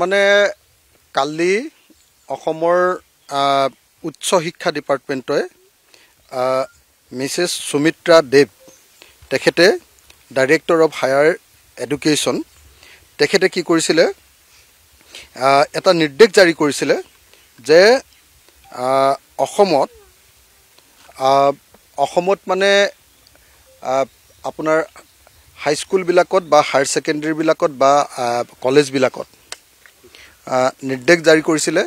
মানে কালি অসমৰ উচ্চ শিক্ষা ডিপাৰ্টমেণ্টে মিছেছ সুমিত্ৰা দেৱ তেখেতে ডাইৰেক্টৰ অফ হায়াৰ এডুকেশ্যন তেখেতে কি কৰিছিলে এটা নিৰ্দেশ জাৰি কৰিছিলে যে অসমত অসমত মানে আপোনাৰ হাইস্কুলবিলাকত বা হায়াৰ ছেকেণ্ডেৰীবিলাকত বা কলেজবিলাকত নিৰ্দেশ জাৰি কৰিছিলে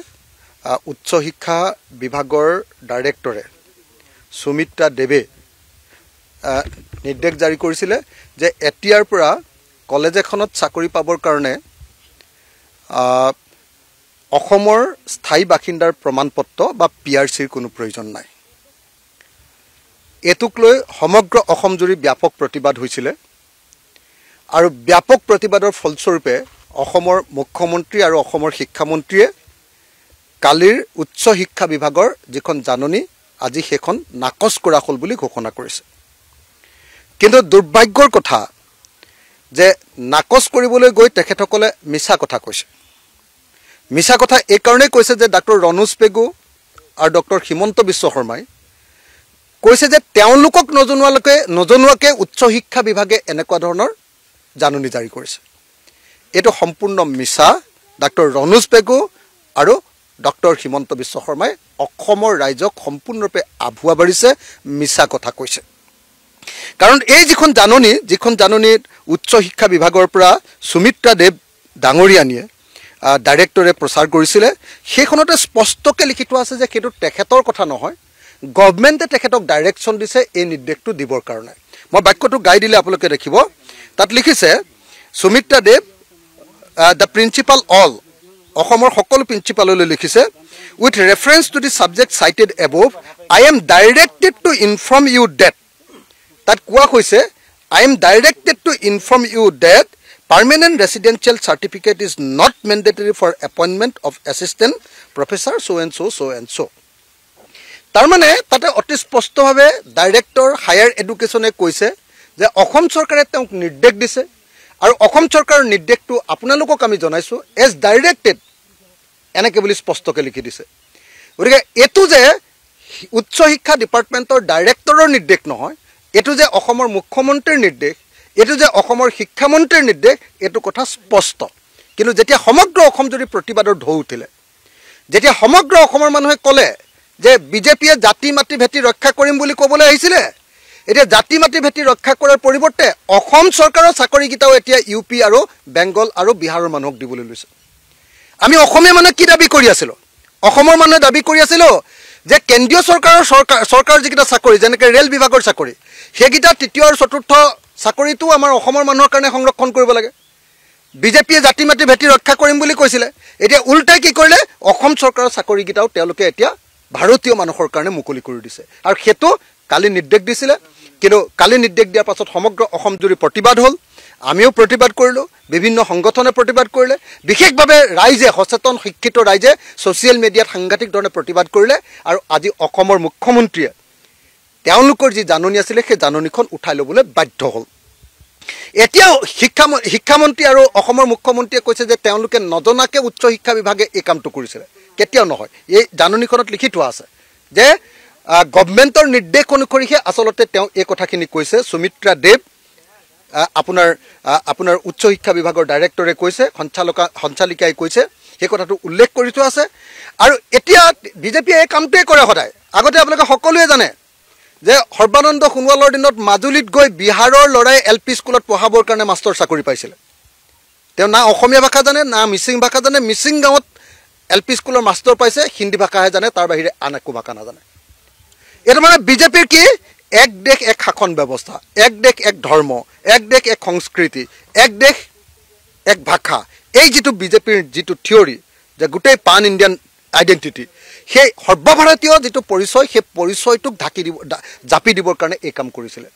উচ্চ শিক্ষা বিভাগৰ ডাইৰেক্টৰে সুমিত্ৰা দেৱে নিৰ্দেশ জাৰি কৰিছিলে যে এতিয়াৰ পৰা কলেজ এখনত চাকৰি পাবৰ কাৰণে অসমৰ স্থায়ী বাসিন্দাৰ প্ৰমাণপত্ৰ বা পি আৰ চিৰ কোনো প্ৰয়োজন নাই এইটোক লৈ সমগ্ৰ অসমজুৰি ব্যাপক প্ৰতিবাদ হৈছিলে আৰু ব্যাপক প্ৰতিবাদৰ ফলস্বৰূপে অসমৰ মুখ্যমন্ত্ৰী আৰু অসমৰ শিক্ষামন্ত্ৰীয়ে কালিৰ উচ্চ শিক্ষা বিভাগৰ যিখন জাননী আজি সেইখন নাকচ কৰা হ'ল বুলি ঘোষণা কৰিছে কিন্তু দুৰ্ভাগ্যৰ কথা যে নাকচ কৰিবলৈ গৈ তেখেতসকলে মিছা কথা কৈছে মিছা কথা এইকাৰণেই কৈছে যে ডক্টৰ ৰণোজ পেগু আৰু ডক্টৰ হিমন্ত বিশ্ব শৰ্মাই কৈছে যে তেওঁলোকক নজনোৱালৈকে নজনোৱাকৈ উচ্চ শিক্ষা বিভাগে এনেকুৱা ধৰণৰ জাননী জাৰি কৰিছে এইটো সম্পূৰ্ণ মিছা ডাক্তৰ ৰণুজ পেগু আৰু ডক্টৰ হিমন্ত বিশ্ব শৰ্মাই অসমৰ ৰাইজক সম্পূৰ্ণৰূপে আভুৱা বাঢ়িছে মিছা কথা কৈছে কাৰণ এই যিখন জাননী যিখন জাননীত উচ্চ শিক্ষা বিভাগৰ পৰা সুমিত্ৰা দেৱ ডাঙৰীয়ানীয়ে ডাইৰেক্টৰে প্ৰচাৰ কৰিছিলে সেইখনতে স্পষ্টকৈ লিখি থোৱা আছে যে সেইটো তেখেতৰ কথা নহয় গভমেণ্টে তেখেতক ডাইৰেকশ্যন দিছে এই নিৰ্দেশটো দিবৰ কাৰণে মই বাক্যটো গাই দিলে আপোনালোকে দেখিব তাত লিখিছে Sumitra Dev the principal all অসমৰ সকলো প্ৰিন্সিপাললৈ লিখিছে with reference to the subject cited above I am directed to inform you that তাত কোৱা হৈছে I am directed to inform you that permanent residential certificate is not mandatory for appointment of assistant professor so' and so' so' and so' তাৰমানে তাতে অতি স্পষ্টভাৱে director higher এডুকেশ্যনে কৈছে যে অসম চৰকাৰে তেওঁক নিৰ্দেশ দিছে আৰু অসম চৰকাৰৰ নিৰ্দেশটো আপোনালোকক আমি জনাইছোঁ এজ ডাইৰেক্টেড এনেকৈ বুলি স্পষ্টকৈ লিখি দিছে গতিকে এইটো যে উচ্চ শিক্ষা ডিপাৰ্টমেণ্টৰ ডাইৰেক্টৰৰ নিৰ্দেশ নহয় এইটো যে অসমৰ মুখ্যমন্ত্ৰীৰ নিৰ্দেশ এইটো যে অসমৰ শিক্ষামন্ত্ৰীৰ নিৰ্দেশ এইটো কথা স্পষ্ট কিন্তু যেতিয়া সমগ্ৰ অসম যদি প্ৰতিবাদৰ ঢৌ উঠিলে যেতিয়া সমগ্ৰ অসমৰ মানুহে ক'লে যে বিজেপিয়ে জাতি মাতৃ ভেটি ৰক্ষা কৰিম বুলি ক'বলৈ আহিছিলে এতিয়া জাতি মাতৃ ভেটি ৰক্ষা কৰাৰ পৰিৱৰ্তে অসম চৰকাৰৰ চাকৰিকেইটাও এতিয়া ইউ পি আৰু বেংগল আৰু বিহাৰৰ মানুহক দিবলৈ লৈছে আমি অসমীয়া মানুহে কি দাবী কৰি আছিলোঁ অসমৰ মানুহে দাবী কৰি আছিলোঁ যে কেন্দ্ৰীয় চৰকাৰৰ চৰকাৰ চৰকাৰৰ যিকেইটা চাকৰি যেনেকৈ ৰে'ল বিভাগৰ চাকৰি সেইকেইটা তৃতীয় আৰু চতুৰ্থ চাকৰিটো আমাৰ অসমৰ মানুহৰ কাৰণে সংৰক্ষণ কৰিব লাগে বিজেপিয়ে জাতি মাতৃ ভেটি ৰক্ষা কৰিম বুলি কৈছিলে এতিয়া ওল্টাই কি কৰিলে অসম চৰকাৰৰ চাকৰিকেইটাও তেওঁলোকে এতিয়া ভাৰতীয় মানুহৰ কাৰণে মুকলি কৰি দিছে আৰু সেইটো কালি নিৰ্দেশ দিছিলে কিন্তু কালি নিৰ্দেশ দিয়াৰ পাছত সমগ্ৰ অসম জুৰি প্ৰতিবাদ হ'ল আমিও প্ৰতিবাদ কৰিলোঁ বিভিন্ন সংগঠনে প্ৰতিবাদ কৰিলে বিশেষভাৱে ৰাইজে সচেতন শিক্ষিত ৰাইজে ছ'চিয়েল মিডিয়াত সাংঘাতিক ধৰণে প্ৰতিবাদ কৰিলে আৰু আজি অসমৰ মুখ্যমন্ত্ৰীয়ে তেওঁলোকৰ যি জাননী আছিলে সেই জাননীখন উঠাই ল'বলৈ বাধ্য হ'ল এতিয়াও শিক্ষা শিক্ষামন্ত্ৰী আৰু অসমৰ মুখ্যমন্ত্ৰীয়ে কৈছে যে তেওঁলোকে নজনাকৈ উচ্চ শিক্ষা বিভাগে এই কামটো কৰিছিলে কেতিয়াও নহয় এই জাননীখনত লিখি থোৱা আছে যে গভমেণ্টৰ নিৰ্দেশ অনুসৰিহে আচলতে তেওঁ এই কথাখিনি কৈছে সুমিত্ৰা দেৱ আপোনাৰ আপোনাৰ উচ্চ শিক্ষা বিভাগৰ ডাইৰেক্টৰে কৈছে সঞ্চালকা সঞ্চালিকাই কৈছে সেই কথাটো উল্লেখ কৰি থোৱা আছে আৰু এতিয়া বিজেপিয়ে এই কামটোৱে কৰে সদায় আগতে আপোনালোকে সকলোৱে জানে যে সৰ্বানন্দ সোণোৱালৰ দিনত মাজুলীত গৈ বিহাৰৰ ল'ৰাই এল পি স্কুলত পঢ়াবৰ কাৰণে মাষ্টৰ চাকৰি পাইছিলে তেওঁ না অসমীয়া ভাষা জানে না মিচিং ভাষা জানে মিচিং গাঁৱত এল পি স্কুলৰ মাষ্টৰ পাইছে হিন্দী ভাষাহে জানে তাৰ বাহিৰে আন একো ভাষা নাজানে এইটো মানে বিজেপিৰ কি এক দেশ এক শাসন ব্যৱস্থা এক দেশ এক ধৰ্ম এক দেশ এক সংস্কৃতি এক দেশ এক ভাষা এই যিটো বিজেপিৰ যিটো থিয়ৰী যে গোটেই পান ইণ্ডিয়ান আইডেণ্টিটি সেই সৰ্বভাৰতীয় যিটো পৰিচয় সেই পৰিচয়টোক ঢাকি দিব জাপি দিবৰ কাৰণে এই কাম কৰিছিলে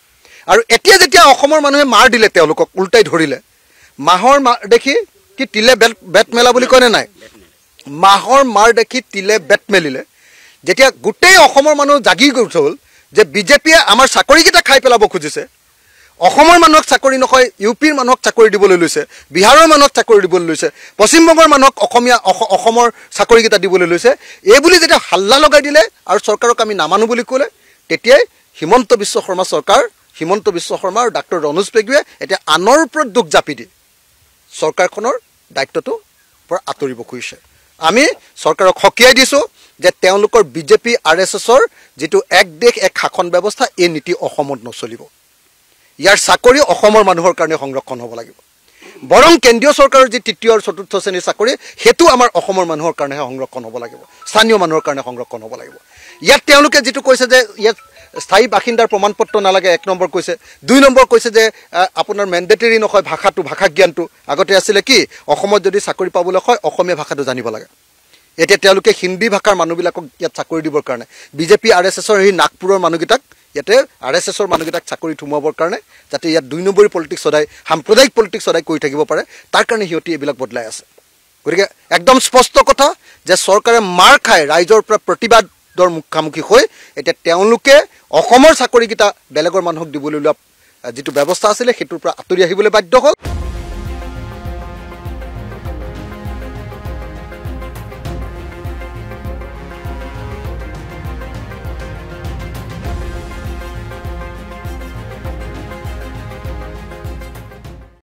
আৰু এতিয়া যেতিয়া অসমৰ মানুহে মাৰ দিলে তেওঁলোকক ওলটাই ধৰিলে মাহৰ মাৰ দেখি কি তিলে বেট বেট মেলা বুলি কয়নে নাই মাহৰ মাৰ দেখি তিলে বেট মেলিলে যেতিয়া গোটেই অসমৰ মানুহ জাগি গ'ল যে বিজেপিয়ে আমাৰ চাকৰিকেইটা খাই পেলাব খুজিছে অসমৰ মানুহক চাকৰি নহয় ইউ পিৰ মানুহক চাকৰি দিবলৈ লৈছে বিহাৰৰ মানুহক চাকৰি দিবলৈ লৈছে পশ্চিমবংগৰ মানুহক অসমীয়া অসমৰ চাকৰিকেইটা দিবলৈ লৈছে এই বুলি যেতিয়া হাল্লা লগাই দিলে আৰু চৰকাৰক আমি নামানো বুলি ক'লে তেতিয়াই হিমন্ত বিশ্ব শৰ্মা চৰকাৰ হিমন্ত বিশ্ব শৰ্মা আৰু ডাক্তৰ ৰণোজ পেগুৱে এতিয়া আনৰ ওপৰত দুখ জাপি দি চৰকাৰখনৰ দায়িত্বটো পৰা আঁতৰিব খুজিছে আমি চৰকাৰক সকীয়াই দিছোঁ যে তেওঁলোকৰ বিজেপি আৰ এছ এছৰ যিটো এক দেশ এক শাসন ব্যৱস্থা এই নীতি অসমত নচলিব ইয়াৰ চাকৰি অসমৰ মানুহৰ কাৰণে সংৰক্ষণ হ'ব লাগিব বৰং কেন্দ্ৰীয় চৰকাৰৰ যি তৃতীয় আৰু চতুৰ্থ শ্ৰেণীৰ চাকৰি সেইটো আমাৰ অসমৰ মানুহৰ কাৰণেহে সংৰক্ষণ হ'ব লাগিব স্থানীয় মানুহৰ কাৰণে সংৰক্ষণ হ'ব লাগিব ইয়াত তেওঁলোকে যিটো কৈছে যে ইয়াত স্থায়ী বাসিন্দাৰ প্ৰমাণ পত্ৰ নালাগে এক নম্বৰ কৈছে দুই নম্বৰ কৈছে যে আপোনাৰ মেণ্ডেটেৰী নহয় ভাষাটো ভাষা জ্ঞানটো আগতে আছিলে কি অসমত যদি চাকৰি পাবলৈ হয় অসমীয়া ভাষাটো জানিব লাগে এতিয়া তেওঁলোকে হিন্দী ভাষাৰ মানুহবিলাকক ইয়াত চাকৰি দিবৰ কাৰণে বিজেপি আৰ এছ এছৰ সেই নাগপুৰৰ মানুহকেইটাক ইয়াতে আৰ এছ এছৰ মানুহকেইটাক চাকৰি সোমোৱাবৰ কাৰণে যাতে ইয়াত দুই নম্বৰী পলিটিক্স সদায় সাম্প্ৰদায়িক পলিটিক্স সদায় কৰি থাকিব পাৰে তাৰ কাৰণে সিহঁতি এইবিলাক বদলাই আছে গতিকে একদম স্পষ্ট কথা যে চৰকাৰে মাৰ খাই ৰাইজৰ পৰা প্ৰতিবাদৰ মুখামুখি হৈ এতিয়া তেওঁলোকে অসমৰ চাকৰিকেইটা বেলেগৰ মানুহক দিবলৈ লোৱা যিটো ব্যৱস্থা আছিলে সেইটোৰ পৰা আঁতৰি আহিবলৈ বাধ্য হ'ল